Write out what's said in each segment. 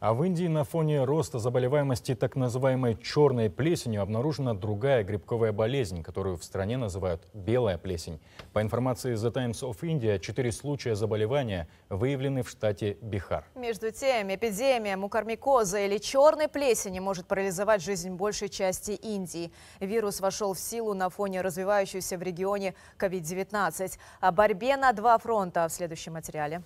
А в Индии на фоне роста заболеваемости так называемой черной плесенью обнаружена другая грибковая болезнь, которую в стране называют белая плесень. По информации The Times of India, четыре случая заболевания выявлены в штате Бихар. Между тем, эпидемия мукармикоза или черной плесени может парализовать жизнь большей части Индии. Вирус вошел в силу на фоне развивающейся в регионе COVID-19. О борьбе на два фронта в следующем материале.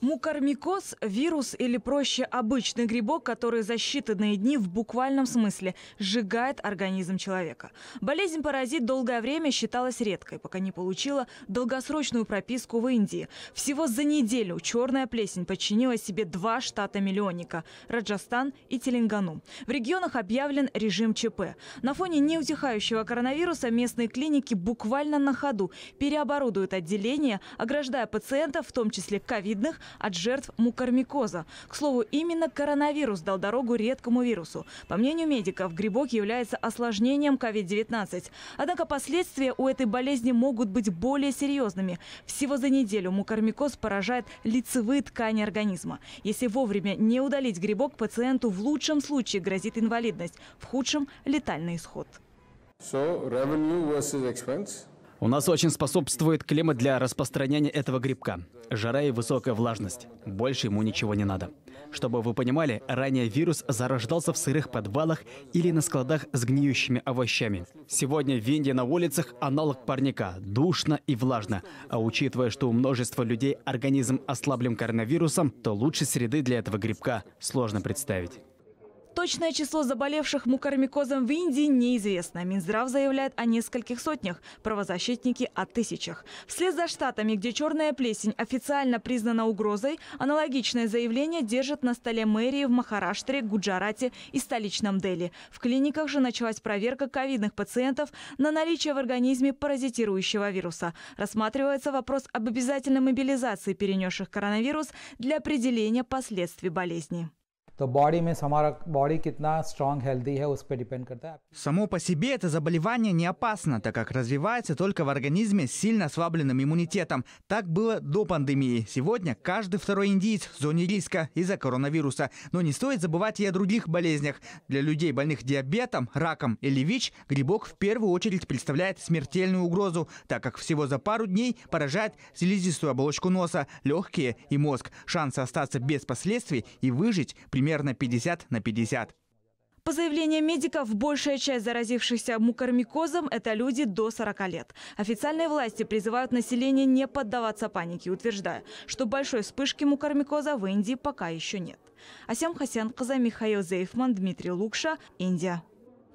Мукармикоз – вирус или проще обычный грибок, который за считанные дни в буквальном смысле сжигает организм человека. Болезнь-паразит долгое время считалась редкой, пока не получила долгосрочную прописку в Индии. Всего за неделю черная плесень подчинила себе два штата-миллионника – Раджастан и Теленгану. В регионах объявлен режим ЧП. На фоне неутихающего коронавируса местные клиники буквально на ходу переоборудуют отделения, ограждая пациентов, в том числе ковидных, от жертв мукормикоза. К слову, именно коронавирус дал дорогу редкому вирусу. По мнению медиков, грибок является осложнением COVID-19. Однако последствия у этой болезни могут быть более серьезными. Всего за неделю мукормикоз поражает лицевые ткани организма. Если вовремя не удалить грибок, пациенту в лучшем случае грозит инвалидность, в худшем – летальный исход. So revenue versus expense – у нас очень способствует климат для распространения этого грибка. Жара и высокая влажность. Больше ему ничего не надо. Чтобы вы понимали, ранее вирус зарождался в сырых подвалах или на складах с гниющими овощами. Сегодня в Индии на улицах аналог парника – душно и влажно. А учитывая, что у множества людей организм ослаблен коронавирусом, то лучшей среды для этого грибка сложно представить. Точное число заболевших мукормикозом в Индии неизвестно. Минздрав заявляет о нескольких сотнях, правозащитники – о тысячах. Вслед за штатами, где черная плесень официально признана угрозой, аналогичное заявление держат на столе мэрии в Махараштре, Гуджарате и столичном Дели. В клиниках же началась проверка ковидных пациентов на наличие в организме паразитирующего вируса. Рассматривается вопрос об обязательной мобилизации перенесших коронавирус для определения последствий болезни. तो बॉडी में हमारा बॉडी कितना स्ट्रांग हेल्दी है उस पर डिपेंड Само по себе это заболевание не опасно, так как развивается только в организме с сильно ослабленным иммунитетом. Так было до пандемии. Сегодня каждый второй индиец в зоне риска из-за коронавируса. Но не стоит забывать и о других болезнях. Для людей, больных диабетом, раком или ВИЧ, грибок в первую очередь представляет смертельную угрозу, так как всего за пару дней поражает слизистую оболочку носа, легкие и мозг. Шансы остаться без последствий и выжить примерно примерно 50 на 50. По заявлениям медиков, большая часть заразившихся мукормикозом – это люди до 40 лет. Официальные власти призывают население не поддаваться панике, утверждая, что большой вспышки мукормикоза в Индии пока еще нет. Асям Хасян, Каза Михаил Зейфман, Дмитрий Лукша, Индия.